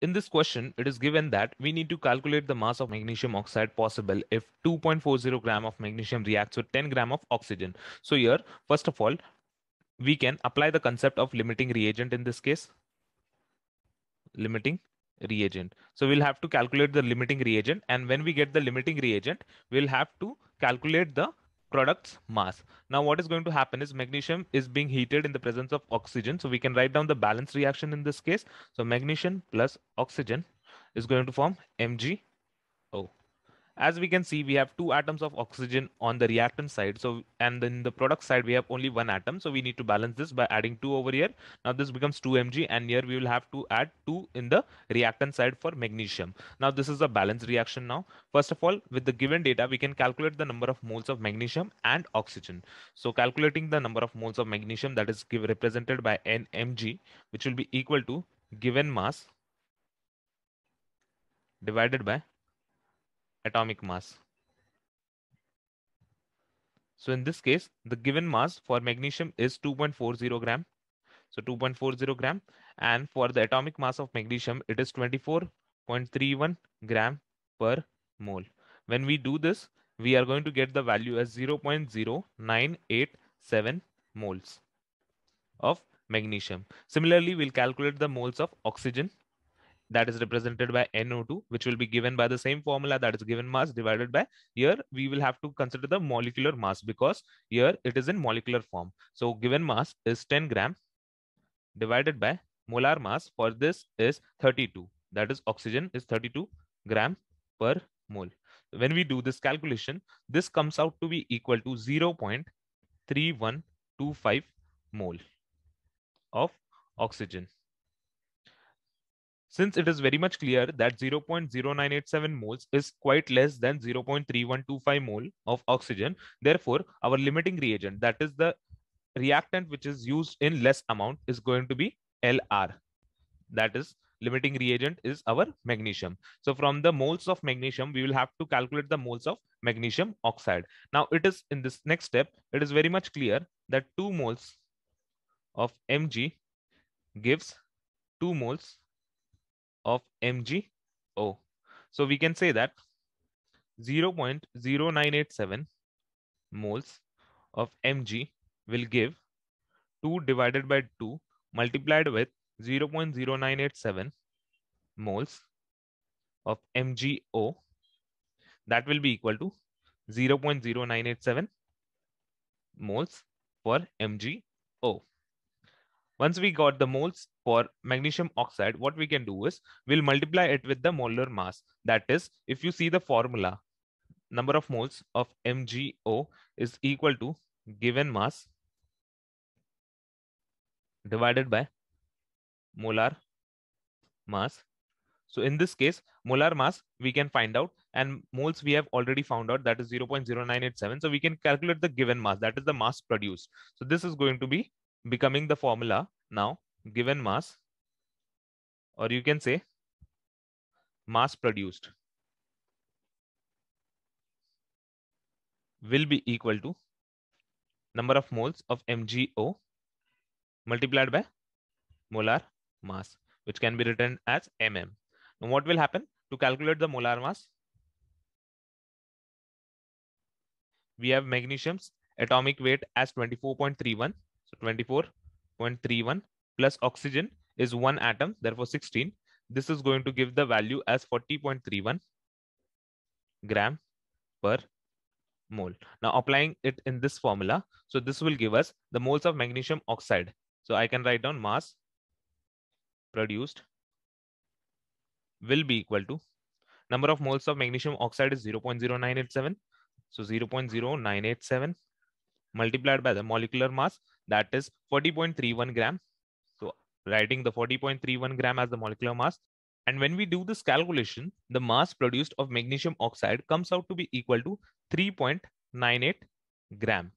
in this question, it is given that we need to calculate the mass of magnesium oxide possible if 2.40 gram of magnesium reacts with 10 gram of oxygen. So here, first of all, we can apply the concept of limiting reagent in this case. Limiting reagent. So we'll have to calculate the limiting reagent. And when we get the limiting reagent, we'll have to calculate the products mass. Now what is going to happen is magnesium is being heated in the presence of oxygen. So we can write down the balance reaction in this case. So magnesium plus oxygen is going to form MgO as we can see we have two atoms of oxygen on the reactant side so and then the product side we have only one atom so we need to balance this by adding two over here now this becomes 2 mg and here we will have to add two in the reactant side for magnesium now this is a balanced reaction now first of all with the given data we can calculate the number of moles of magnesium and oxygen so calculating the number of moles of magnesium that is give, represented by n mg which will be equal to given mass divided by atomic mass. So in this case, the given mass for magnesium is 2.40 gram. So 2.40 gram. And for the atomic mass of magnesium, it is 24.31 gram per mole. When we do this, we are going to get the value as 0.0987 moles of magnesium. Similarly, we'll calculate the moles of oxygen that is represented by NO2, which will be given by the same formula that is given mass divided by here. We will have to consider the molecular mass because here it is in molecular form. So given mass is 10 gram divided by molar mass for this is 32. That is oxygen is 32 gram per mole. When we do this calculation, this comes out to be equal to 0.3125 mole of oxygen. Since it is very much clear that 0.0987 moles is quite less than 0.3125 mole of oxygen, therefore our limiting reagent, that is the reactant which is used in less amount is going to be LR. That is limiting reagent is our magnesium. So from the moles of magnesium, we will have to calculate the moles of magnesium oxide. Now it is in this next step, it is very much clear that 2 moles of Mg gives 2 moles of MgO. Oh, so we can say that 0.0987 moles of Mg will give 2 divided by 2 multiplied with 0.0987 moles of MgO that will be equal to 0.0987 moles for MgO. Once we got the moles for magnesium oxide, what we can do is we'll multiply it with the molar mass. That is, if you see the formula, number of moles of MgO is equal to given mass divided by molar mass. So in this case, molar mass we can find out and moles we have already found out that is 0.0987. So we can calculate the given mass that is the mass produced. So this is going to be becoming the formula now given mass, or you can say mass produced will be equal to number of moles of MgO multiplied by molar mass, which can be written as mm. Now what will happen to calculate the molar mass? We have magnesium's atomic weight as 24.31 so 24.31 plus oxygen is one atom, therefore 16. This is going to give the value as 40.31 gram per mole. Now applying it in this formula. So this will give us the moles of magnesium oxide. So I can write down mass produced will be equal to number of moles of magnesium oxide is 0.0987. So 0.0987 multiplied by the molecular mass that is 40.31 gram. So writing the 40.31 gram as the molecular mass. And when we do this calculation, the mass produced of magnesium oxide comes out to be equal to 3.98 gram.